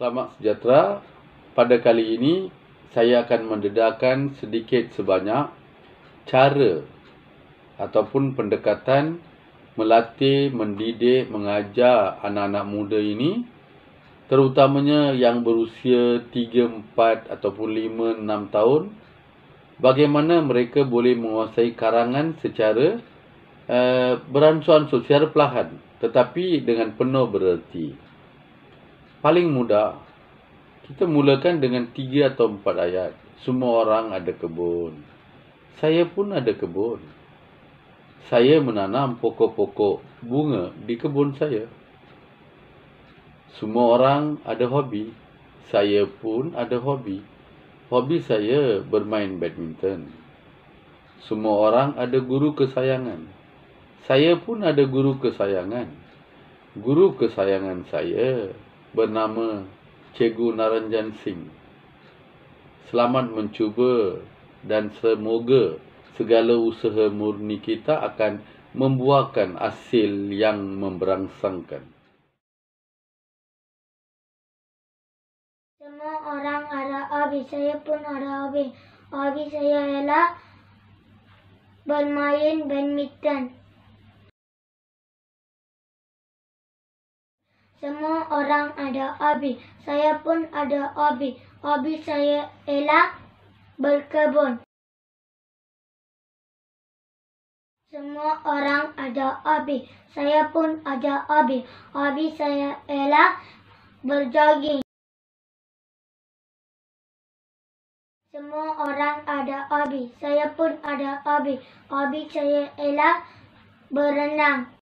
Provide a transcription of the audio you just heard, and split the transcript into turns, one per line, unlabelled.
Selamat sejahtera. Pada kali ini, saya akan mendedahkan sedikit sebanyak cara ataupun pendekatan melatih, mendidik, mengajar anak-anak muda ini terutamanya yang berusia 3, 4 ataupun 5, 6 tahun bagaimana mereka boleh menguasai karangan secara uh, eh, beransuan sosial pelahan, tetapi dengan penuh bererti paling mudah kita mulakan dengan tiga atau empat ayat. Semua orang ada kebun. Saya pun ada kebun. Saya menanam pokok-pokok bunga di kebun saya. Semua orang ada hobi. Saya pun ada hobi. Hobi saya bermain badminton. Semua orang ada guru kesayangan. Saya pun ada guru kesayangan. Guru kesayangan saya bernama Cikgu Naranjan Singh. Selamat mencuba dan semoga segala usaha murni kita akan membuahkan hasil yang memberangsangkan.
Semua orang ada abi saya pun ada abi. Abi saya ialah bermain badminton. Semua orang ada hobi. Saya pun ada hobi. Hobi saya ialah berkebun. Semua orang ada hobi. Saya pun ada hobi. Hobi saya ialah berjoging. Semua orang ada hobi. Saya pun ada hobi. Hobi saya ialah berenang.